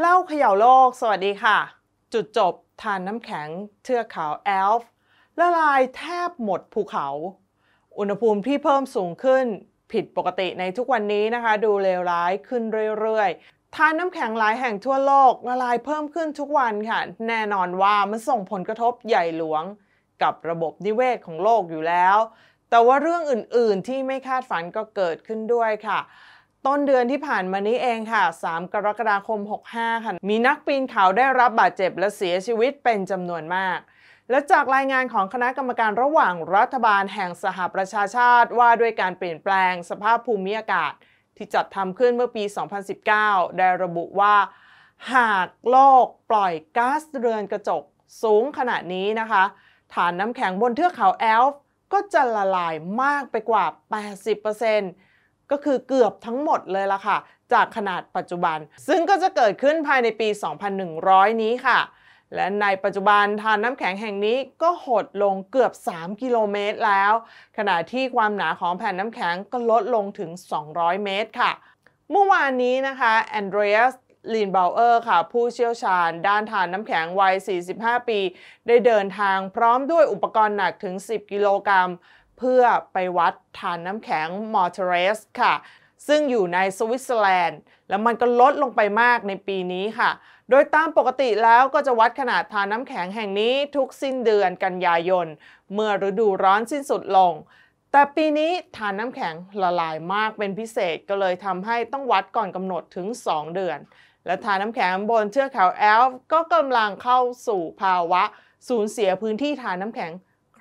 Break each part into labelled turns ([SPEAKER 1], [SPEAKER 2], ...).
[SPEAKER 1] เล่าเขย่าโลกสวัสดีค่ะ จุดจบทานน้ำแข็งเทือกเขาแอลฟ์ละลายแทบหมดภูเขา อุณหภูมิที่เพิ่มสูงขึ้นผิดปกติในทุกวันนี้นะคะ ดูเลวร้ายขึ้นเรื่อยๆทานน้ำแข็งหลายแห่งทั่วโลกละลายเพิ่มขึ้นทุกวันค่ะ แน่นอนว่ามันส่งผลกระทบใหญ่หลวงกับระบบนิเวศของโลกอยู่แล้วแต่ว่าเรื่องอื่นๆที่ไม่คาดฝันก็เกิดขึ้นด้วยค่ะต้นเดือนที่ผ่านมานี้เองค่ะ 3 กรกฎาคม 65 ค่ะ มีนักปีนเขาได้รับบาดเจ็บและเสียชีวิตเป็นจำนวนมาก และจากรายงานของคณะกรรมการระหว่างรัฐบาลแห่งสหประชาชาติว่าด้วยการเปลี่ยนแปลงสภาพภูมิอากาศที่จัดทำขึ้นเมื่อปี 2019 ได้ระบุว่า หากโลกปล่อยก๊าซเรือนกระจกสูงขนาดนี้นะคะ ฐานน้ำแข็งบนเทือกเขาแอลฟ์ก็จะละลายมากไปกว่า80%เก็คือเกือบทั้งหมดเลยล่ะค่ะ จากขนาดปัจจุบัน ซึ่งก็จะเกิดขึ้นภายในปี 2100 นี้ค่ะ และในปัจจุบันทานน้ำแข็งแห่งนี้ก็หดลงเกือบ 3 กิโลเมตรแล้วขณะที่ความหนาของแผ่นน้ำแข็งก็ลดลงถึง 200 เมตรค่ะ เมื่อวานนี้นะคะแอนเดรียสลีนเบลเออร์ค่ะ ผู้เชี่ยวชาญ ด้านทานน้ำแข็งวัย 45 ปี ได้เดินทางพร้อมด้วยอุปกรณ์หนักถึง 10กิโลกรัมเพื่อไปวัดฐานน้ำแข็งมอร์เทเรสค่ะ ซึ่งอยู่ในสวิตเซอร์แลนด์แล้วมันก็ลดลงไปมากในปีนี้ค่ะ โดยตามปกติแล้วก็จะวัดขนาดทานน้ำแข็งแห่งนี้ทุกสิ้นเดือนกันยายน เมื่อฤดูร้อนสิ้นสุดลง แต่ปีนี้ทานน้ำแข็งละลายมากเป็นพิเศษ ก็เลยทำให้ต้องวัดก่อนกำหนดถึง 2 เดือน และทานน้ำแข็งบนเทือกเขาแอลฟ์ก็กำลังเข้าสู่ภาวะ สูญเสียพื้นที่ทานน้ำแข็ง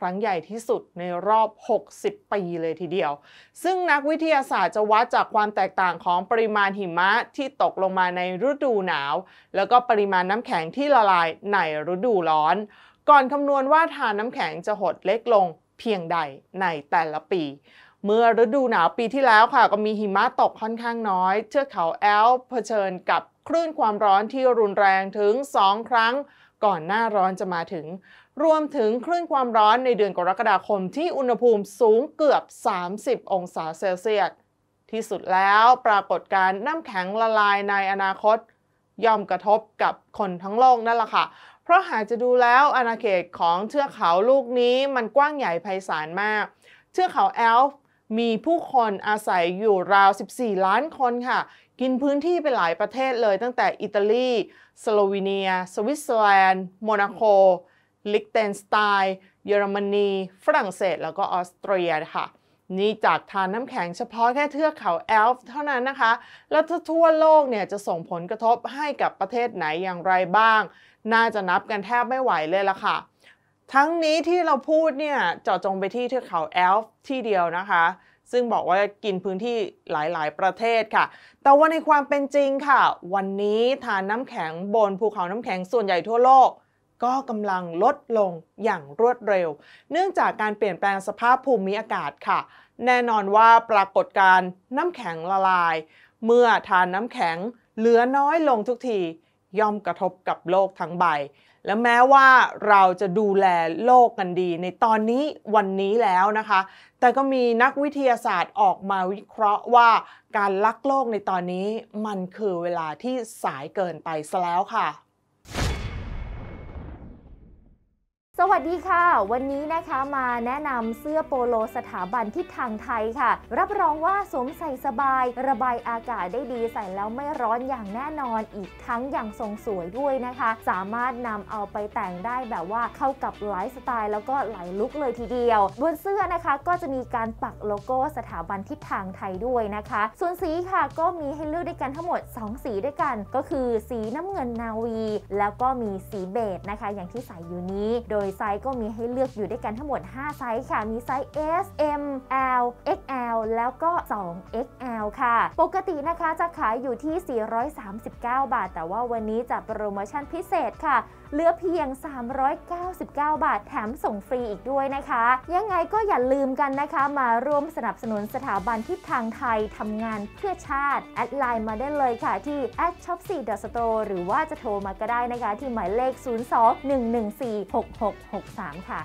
[SPEAKER 1] ครั้งใหญ่ที่สุดในรอบ 60 ปีเลยทีเดียว ซึ่งนักวิทยาศาสตร์จะวัดจากความแตกต่างของปริมาณหิมะที่ตกลงมาในฤดูหนาว แล้วก็ปริมาณน้ำแข็งที่ละลายในฤดูร้อน ก่อนคำนวณว่าทานน้ำแข็งจะหดเล็กลง เพียงใดในแต่ละปี เมื่อฤดูหนาวปีที่แล้วค่ะก็มีหิมะตกค่อนข้างน้อยเทือกเขาแอลเผชิญกับคลื่นความร้อนที่รุนแรงถึง2ครั้ง ก่อนหน้าร้อนจะมาถึงรวมถึงคลื่นความร้อนในเดือนกรกฎาคมที่อุณหภูมิสูงเกือบ 30 องศาเซลเซียสที่สุดแล้วปรากฏการน้ำแข็งละลายในอนาคต ย่อมกระทบกับคนทั้งโลกนั่นแหละค่ะ เพราะหากจะดูแล้วอาณาเขตของเทือกเขาลูกนี้มันกว้างใหญ่ไพศาลมากเทือกเขาแอลฟ์มีผู้คนอาศัยอยู่ราว 14 ล้านคนค่ะ กินพื้นที่ไปหลายประเทศเลยตั้งแต่อิตาลีสโลวีเนีย สวิตเซอร์แลนด์ โมนาโกลิกเตนสไตน์เยอรมนี ฝรั่งเศส แล้วก็ออสเตรียค่ะ นี่จากทานน้ำแข็งเฉพาะแค่เทือกเขาแอลฟ์เท่านั้นนะคะ แล้วทั่วโลกเนี่ยจะส่งผลกระทบให้กับประเทศไหนอย่างไรบ้าง น่าจะนับกันแทบไม่ไหวเลยละค่ะ ทั้งนี้ที่เราพูดเนี่ยเจาะจงไปที่เทือกเขาแอลฟ์ที่เดียวนะคะ ซึ่งบอกว่ากินพื้นที่หลายๆประเทศค่ะ แต่ว่าในความเป็นจริงค่ะ วันนี้ทานน้ำแข็งบนภูเขาน้ำแข็งส่วนใหญ่ทั่วโลกก็กำลังลดลงอย่างรวดเร็ว เนื่องจากการเปลี่ยนแปลงสภาพภูมิอากาศค่ะ แน่นอนว่าปรากฏการณ์น้ำแข็งละลาย เมื่อทานน้ำแข็งเหลือน้อยลงทุกทีย่อมกระทบกับโลกทั้งใบ และแม้ว่าเราจะดูแลโลกกันดีในตอนนี้วันนี้แล้วนะคะ แต่ก็มีนักวิทยาศาสตร์ออกมาวิเคราะห์ว่า การลักโลกในตอนนี้มันคือเวลาที่สายเกินไปซะแล้วค่ะ
[SPEAKER 2] สวัสดีค่ะ วันนี้นะคะมาแนะนำเสื้อโปโลสถาบันทิศทางไทยค่ะ รับรองว่าสวมใส่สบาย ระบายอากาศได้ดีใส่แล้วไม่ร้อนอย่างแน่นอนอีกทั้งอย่างทรงสวยด้วยนะคะ สามารถนำเอาไปแต่งได้แบบว่าเข้ากับหลายสไตล์ แล้วก็หลายลุคเลยทีเดียว บนเสื้อนะคะก็จะมีการปักโลโก้สถาบันทิศทางไทยด้วยนะคะ ส่วนสีค่ะก็มีให้เลือกด้วยกันทั้งหมด 2 สีด้วยกัน ก็คือสีน้ำเงินนาวี แล้วก็มีสีเบจนะคะ อย่างที่ใส่อยู่นี้โดยไซส์ก็มีให้เลือกอยู่ด้วยกันทั้งหมด 5 ไซส์ค่ะมีไซส์ S M แล้วก็2 XL ค่ะ ปกตินะคะ จะขายอยู่ที่ 439 บาท แต่ว่าวันนี้จะโปรโมชั่นพิเศษค่ะ เหลือเพียง 399 บาทแถมส่งฟรีอีกด้วยนะคะ ยังไงก็อย่าลืมกันนะคะ มาร่วมสนับสนุนสถาบันทิศทางไทยทำงานเพื่อชาติ แอดไลน์มาได้เลยค่ะ ที่ a s h o p 4 s t o r e หรือว่าจะโทรมาก็ได้นะคะ ที่หมายเลข 02 114 6663 ค่ะ